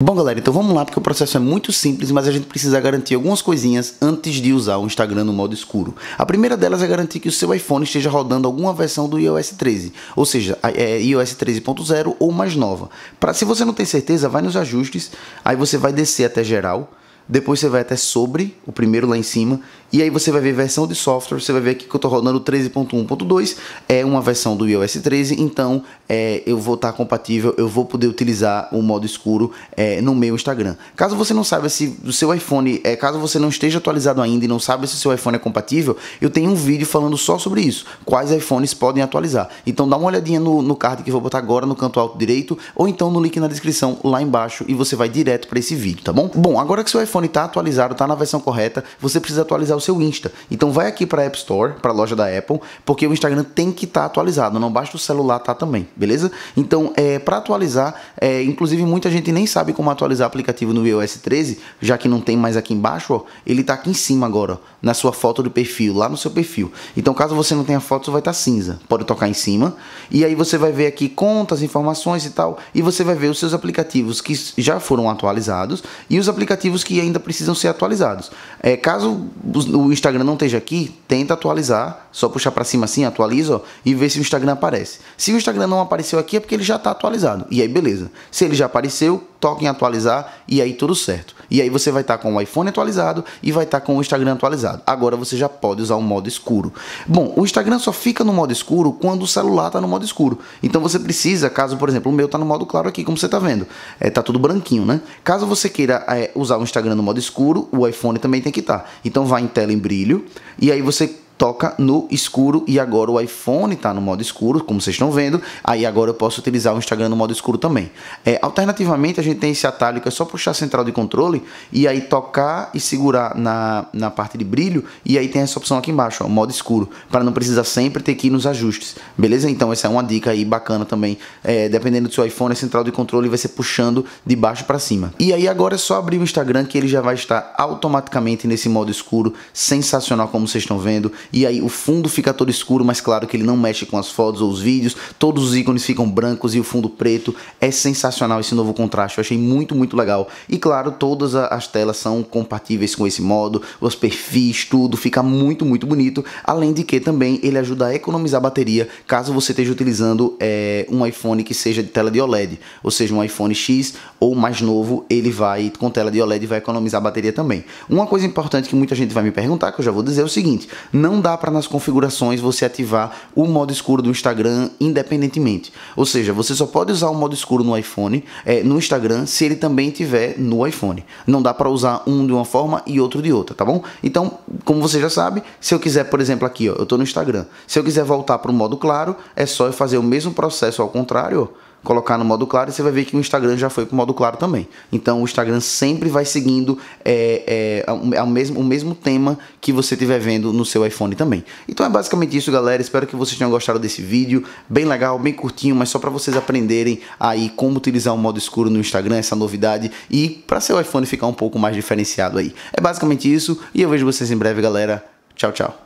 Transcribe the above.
Bom, galera, então vamos lá, porque o processo é muito simples, mas a gente precisa garantir algumas coisinhas antes de usar o Instagram no modo escuro. A primeira delas é garantir que o seu iPhone esteja rodando alguma versão do iOS 13, ou seja, é iOS 13.0 ou mais nova. Pra, se você não tem certeza, vai nos ajustes, aí você vai descer até geral, depois você vai até sobre, o primeiro lá em cima, e aí você vai ver versão de software, você vai ver aqui que eu estou rodando 13.1.2, é uma versão do iOS 13, então é, eu vou estar tá compatível, eu vou poder utilizar o modo escuro é, no meu Instagram. Caso você não saiba se o seu iPhone, é, caso você não esteja atualizado ainda e não saiba se o seu iPhone é compatível, eu tenho um vídeo falando só sobre isso, quais iPhones podem atualizar. Então dá uma olhadinha no, no card que eu vou botar agora no canto alto direito, ou então no link na descrição lá embaixo, e você vai direto para esse vídeo, tá bom? Bom, agora que seu iPhone telefone está atualizado, está na versão correta, você precisa atualizar o seu Insta. Então vai aqui para a App Store, para a loja da Apple, porque o Instagram tem que estar tá atualizado, não basta o celular estar tá também, beleza? Então, é, para atualizar, é, inclusive muita gente nem sabe como atualizar o aplicativo no iOS 13, já que não tem mais aqui embaixo, ó, ele está aqui em cima agora, ó, na sua foto do perfil, lá no seu perfil. Então, caso você não tenha foto, vai estar tá cinza. Pode tocar em cima e aí você vai ver aqui contas, informações e tal, e você vai ver os seus aplicativos que já foram atualizados e os aplicativos que ainda ainda precisam ser atualizados. É, caso o Instagram não esteja aqui, tenta atualizar, só puxar para cima assim, atualiza ó, e ver se o Instagram aparece. Se o Instagram não apareceu aqui é porque ele já está atualizado. E aí beleza. Se ele já apareceu, toque em atualizar e aí tudo certo. E aí você vai estar tá com o iPhone atualizado e vai estar tá com o Instagram atualizado. Agora você já pode usar o modo escuro. Bom, o Instagram só fica no modo escuro quando o celular está no modo escuro. Então você precisa, caso por exemplo o meu está no modo claro aqui, como você está vendo, é, tá tudo branquinho, né? Caso você queira é, usar o Instagram no modo escuro, o iPhone também tem que estar. Tá. Então vai em tela em brilho e aí você toca no escuro e agora o iPhone está no modo escuro, como vocês estão vendo. Aí agora eu posso utilizar o Instagram no modo escuro também. É, alternativamente, a gente tem esse atalho que é só puxar a central de controle e aí tocar e segurar na, na parte de brilho e aí tem essa opção aqui embaixo, ó, modo escuro, para não precisar sempre ter que ir nos ajustes, beleza? Então essa é uma dica aí bacana também, é, dependendo do seu iPhone, a central de controle vai ser puxando de baixo para cima. E aí agora é só abrir o Instagram que ele já vai estar automaticamente nesse modo escuro, sensacional como vocês estão vendo e aí o fundo fica todo escuro, mas claro que ele não mexe com as fotos ou os vídeos, todos os ícones ficam brancos e o fundo preto. É sensacional esse novo contraste, eu achei muito, muito legal. E claro, todas as telas são compatíveis com esse modo, os perfis, tudo, fica muito, muito bonito. Além de que também ele ajuda a economizar bateria caso você esteja utilizando é, um iPhone que seja de tela de OLED, ou seja, um iPhone X ou mais novo, ele vai com tela de OLED vai economizar bateria também. Uma coisa importante que muita gente vai me perguntar, que eu já vou dizer, é o seguinte: não não dá para nas configurações você ativar o modo escuro do Instagram independentemente. Ou seja, você só pode usar o modo escuro no iPhone, é, no Instagram, se ele também tiver no iPhone. Não dá para usar um de uma forma e outro de outra, tá bom? Então, como você já sabe, se eu quiser, por exemplo, aqui, ó, eu estou no Instagram. Se eu quiser voltar para o modo claro, é só eu fazer o mesmo processo ao contrário, ó colocar no modo claro e você vai ver que o Instagram já foi para o modo claro também. Então o Instagram sempre vai seguindo é, é, ao mesmo, o mesmo tema que você estiver vendo no seu iPhone também. Então é basicamente isso, galera. Espero que vocês tenham gostado desse vídeo. Bem legal, bem curtinho, mas só para vocês aprenderem aí como utilizar o modo escuro no Instagram, essa novidade, e para seu iPhone ficar um pouco mais diferenciado aí. É basicamente isso e eu vejo vocês em breve, galera. Tchau, tchau.